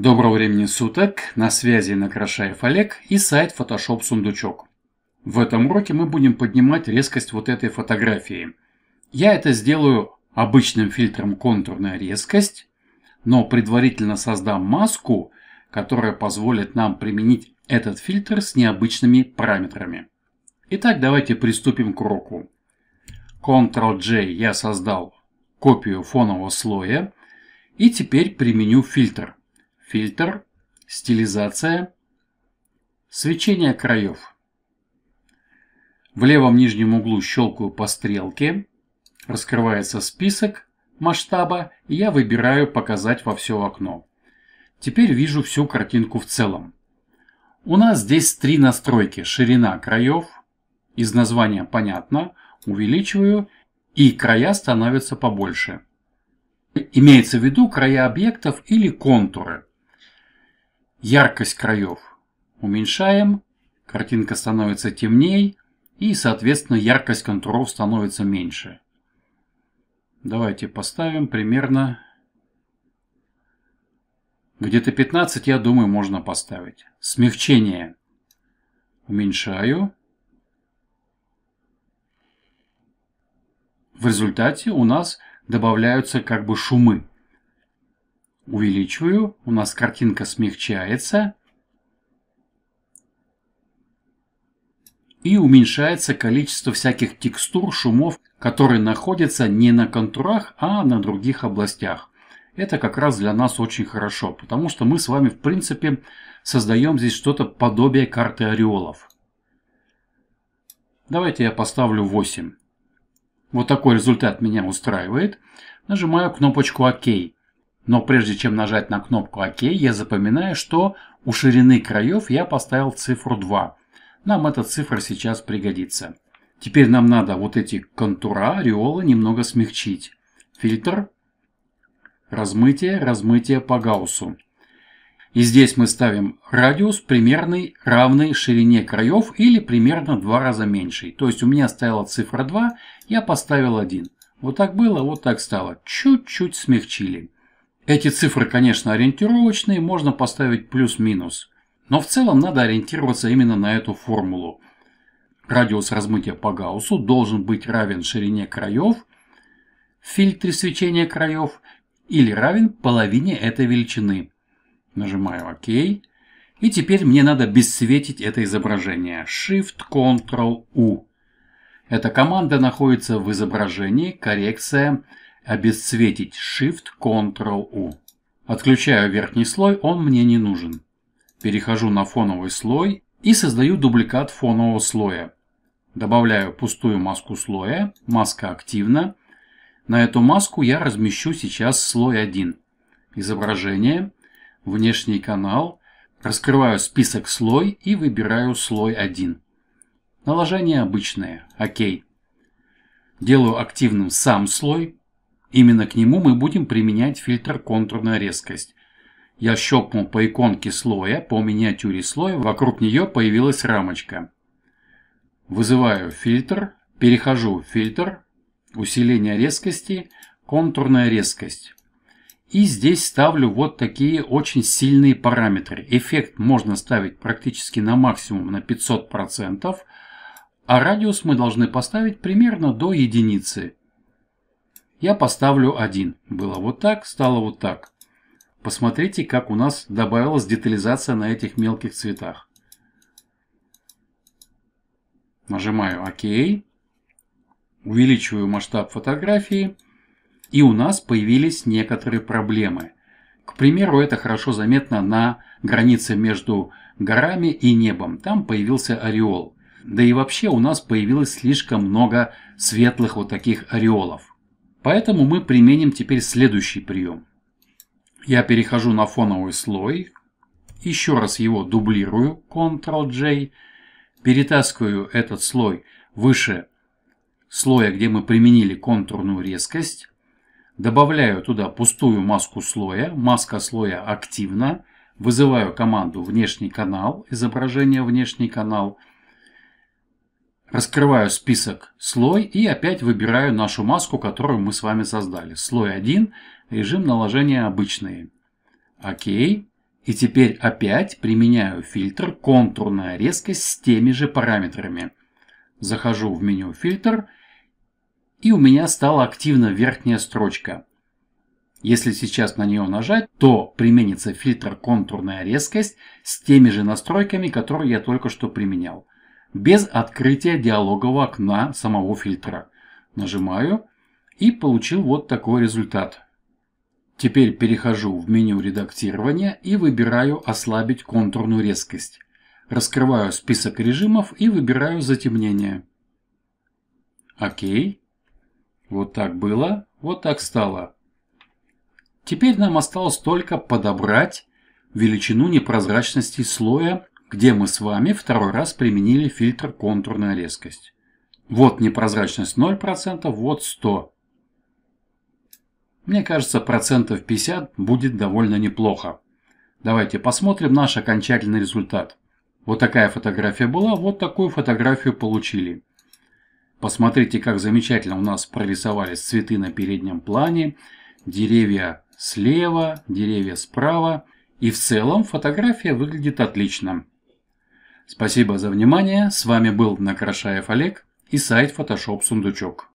Доброго времени суток, на связи Накрашаев Олег и сайт Photoshop Сундучок. В этом уроке мы будем поднимать резкость вот этой фотографии. Я это сделаю обычным фильтром контурная резкость, но предварительно создам маску, которая позволит нам применить этот фильтр с необычными параметрами. Итак, давайте приступим к уроку. Ctrl-J я создал копию фонового слоя и теперь применю фильтр фильтр, стилизация, свечение краев. В левом нижнем углу щелкаю по стрелке, раскрывается список масштаба, и я выбираю «Показать во все окно». Теперь вижу всю картинку в целом. У нас здесь три настройки. Ширина краев, из названия понятно, увеличиваю, и края становятся побольше. Имеется в виду края объектов или контуры яркость краев уменьшаем, картинка становится темней и, соответственно, яркость контуров становится меньше. Давайте поставим примерно где-то 15, я думаю, можно поставить. Смягчение уменьшаю. В результате у нас добавляются как бы шумы увеличиваю, у нас картинка смягчается и уменьшается количество всяких текстур, шумов, которые находятся не на контурах, а на других областях. Это как раз для нас очень хорошо, потому что мы с вами в принципе создаем здесь что-то подобие карты ореолов. Давайте я поставлю 8. Вот такой результат меня устраивает. Нажимаю кнопочку «Ок». Но прежде чем нажать на кнопку «Ок», я запоминаю, что у ширины краев я поставил цифру 2. Нам эта цифра сейчас пригодится. Теперь нам надо вот эти контура, ореолы немного смягчить. Фильтр, размытие, размытие по гауссу. И здесь мы ставим радиус примерный равный ширине краев или примерно два раза меньший. То есть у меня стояла цифра 2, я поставил 1. Вот так было, вот так стало. Чуть-чуть смягчили. Эти цифры, конечно, ориентировочные, можно поставить плюс-минус. Но в целом надо ориентироваться именно на эту формулу. Радиус размытия по гауссу должен быть равен ширине краев в фильтре свечения краев или равен половине этой величины. Нажимаю ОК. И теперь мне надо бессветить это изображение. Shift-Ctrl-U. Эта команда находится в изображении, коррекция – обесцветить Shift-Ctrl-U. Отключаю верхний слой, он мне не нужен. Перехожу на фоновый слой и создаю дубликат фонового слоя. Добавляю пустую маску слоя, маска активна. На эту маску я размещу сейчас слой 1. Изображение, внешний канал, раскрываю список слой и выбираю слой 1. Наложение обычное, окей. Делаю активным сам слой, Именно к нему мы будем применять фильтр «Контурная резкость». Я щелкнул по иконке слоя, по миниатюре слоя, вокруг нее появилась рамочка. Вызываю фильтр, перехожу в фильтр, усиление резкости, контурная резкость. И здесь ставлю вот такие очень сильные параметры. Эффект можно ставить практически на максимум, на 500%, а радиус мы должны поставить примерно до единицы. Я поставлю 1. Было вот так, стало вот так. Посмотрите, как у нас добавилась детализация на этих мелких цветах. Нажимаю ОК. Увеличиваю масштаб фотографии. И у нас появились некоторые проблемы. К примеру, это хорошо заметно на границе между горами и небом. Там появился ореол. Да и вообще у нас появилось слишком много светлых вот таких ореолов. Поэтому мы применим теперь следующий прием. Я перехожу на фоновый слой, еще раз его дублирую, Ctrl-J, перетаскиваю этот слой выше слоя, где мы применили контурную резкость, добавляю туда пустую маску слоя, маска слоя активна, вызываю команду «Внешний канал», изображение «Внешний канал», Раскрываю список слой и опять выбираю нашу маску, которую мы с вами создали. Слой 1, режим наложения обычный. Окей. И теперь опять применяю фильтр контурная резкость с теми же параметрами. Захожу в меню фильтр и у меня стала активна верхняя строчка. Если сейчас на нее нажать, то применится фильтр контурная резкость с теми же настройками, которые я только что применял без открытия диалогового окна самого фильтра. Нажимаю и получил вот такой результат. Теперь перехожу в меню редактирования и выбираю «Ослабить контурную резкость». Раскрываю список режимов и выбираю «Затемнение». Окей. Вот так было, вот так стало. Теперь нам осталось только подобрать величину непрозрачности слоя где мы с вами второй раз применили фильтр контурная резкость. Вот непрозрачность 0%, вот 100%. Мне кажется, процентов 50 будет довольно неплохо. Давайте посмотрим наш окончательный результат. Вот такая фотография была, вот такую фотографию получили. Посмотрите, как замечательно у нас прорисовались цветы на переднем плане, деревья слева, деревья справа. И в целом фотография выглядит отлично. Спасибо за внимание, с вами был Накрашаев Олег и сайт Photoshop Сундучок.